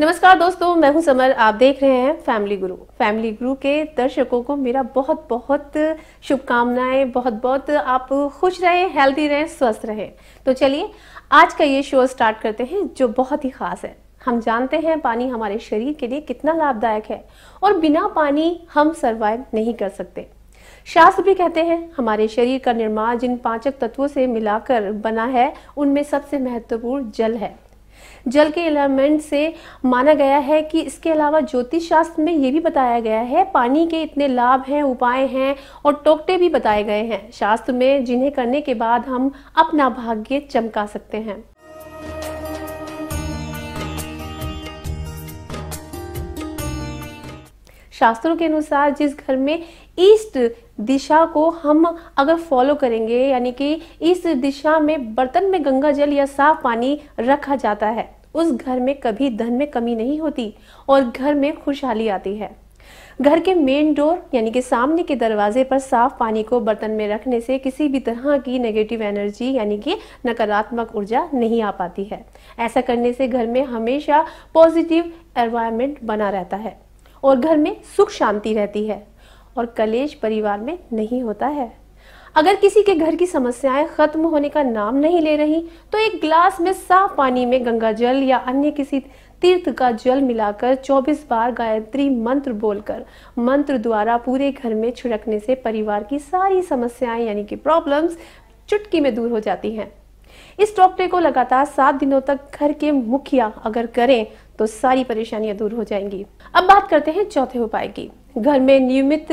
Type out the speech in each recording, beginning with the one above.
नमस्कार दोस्तों मैं हूं समर आप देख रहे हैं फैमिली गुरु फैमिली गुरु के दर्शकों को मेरा बहुत बहुत शुभकामनाएं बहुत बहुत आप खुश रहें हेल्दी रहें स्वस्थ रहें तो चलिए आज का ये शो स्टार्ट करते हैं जो बहुत ही खास है हम जानते हैं पानी हमारे शरीर के लिए कितना लाभदायक है और बिना पानी हम सर्वाइव नहीं कर सकते शास्त्र भी कहते हैं हमारे शरीर का निर्माण जिन पाचक तत्वों से मिलाकर बना है उनमें सबसे महत्वपूर्ण जल है जल के एलिमेंट से माना गया है कि इसके अलावा ज्योतिष शास्त्र में ये भी बताया गया है पानी के इतने लाभ हैं उपाय हैं और टोकटे भी बताए गए हैं शास्त्र में जिन्हें करने के बाद हम अपना भाग्य चमका सकते हैं शास्त्रों के अनुसार जिस घर में ईस्ट दिशा को हम अगर फॉलो करेंगे यानी कि इस दिशा में बर्तन में गंगा जल या साफ पानी रखा जाता है उस घर में कभी धन में कमी नहीं होती और घर में खुशहाली आती है घर के मेन डोर यानी कि सामने के दरवाजे पर साफ पानी को बर्तन में रखने से किसी भी तरह की नेगेटिव एनर्जी यानी कि नकारात्मक ऊर्जा नहीं आ पाती है ऐसा करने से घर में हमेशा पॉजिटिव एनवायरमेंट बना रहता है और घर में सुख शांति रहती है और कलेश परिवार में नहीं होता है अगर किसी के घर की समस्याएं खत्म होने का नाम नहीं ले रही तो एक ग्लास में साफ पानी में गंगा जल या अन्य किसी तीर्थ का जल मिलाकर 24 बार गायत्री मंत्र बोलकर मंत्र द्वारा पूरे घर में छिड़कने से परिवार की सारी समस्याएं यानी कि प्रॉब्लम्स चुटकी में दूर हो जाती हैं इस टोकरे को लगातार सात दिनों तक घर के मुखिया अगर करें तो सारी परेशानियां दूर हो जाएंगी अब बात करते हैं चौथे उपाय की घर में नियमित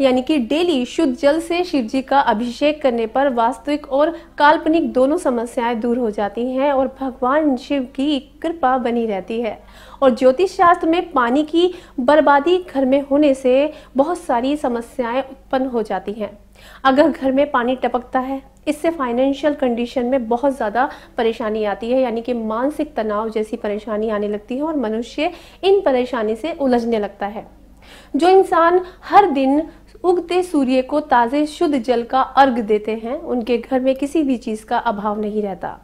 यानी कि डेली शुद्ध जल से शिव जी का अभिषेक करने पर वास्तविक और काल्पनिक दोनों समस्याएं दूर हो जाती हैं और भगवान शिव की कृपा बनी रहती है और ज्योतिष शास्त्र में पानी की बर्बादी घर में होने से बहुत सारी समस्याएं उत्पन्न हो जाती हैं अगर घर में पानी टपकता है इससे फाइनेंशियल कंडीशन में बहुत ज़्यादा परेशानी आती है यानी कि मानसिक तनाव जैसी परेशानी आने लगती है और मनुष्य इन परेशानी से उलझने लगता है जो इंसान हर दिन उगते सूर्य को ताज़े शुद्ध जल का अर्घ देते हैं उनके घर में किसी भी चीज़ का अभाव नहीं रहता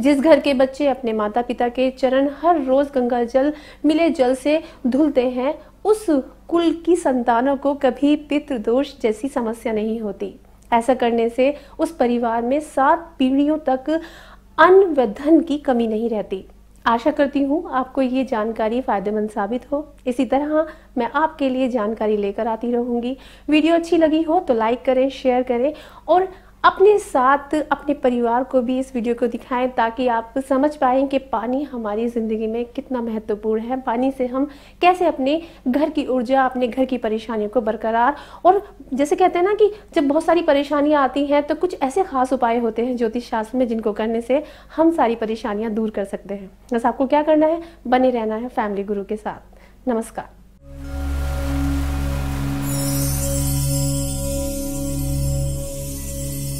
जिस घर के बच्चे अपने माता पिता के चरण हर रोज गंगा जल मिले जल से धुलते हैं उस कुल की संतानों को कभी पितृदोष जैसी समस्या नहीं होती ऐसा करने से उस परिवार में सात पीढ़ियों तक अन्न की कमी नहीं रहती आशा करती हूँ आपको ये जानकारी फ़ायदेमंद साबित हो इसी तरह मैं आपके लिए जानकारी लेकर आती रहूंगी वीडियो अच्छी लगी हो तो लाइक करें शेयर करें और अपने साथ अपने परिवार को भी इस वीडियो को दिखाएं ताकि आप समझ पाएँ कि पानी हमारी ज़िंदगी में कितना महत्वपूर्ण है पानी से हम कैसे अपने घर की ऊर्जा अपने घर की परेशानियों को बरकरार और जैसे कहते हैं ना कि जब बहुत सारी परेशानियाँ आती हैं तो कुछ ऐसे खास उपाय होते हैं ज्योतिष शास्त्र में जिनको करने से हम सारी परेशानियाँ दूर कर सकते हैं बस आपको क्या करना है बने रहना है फैमिली गुरु के साथ नमस्कार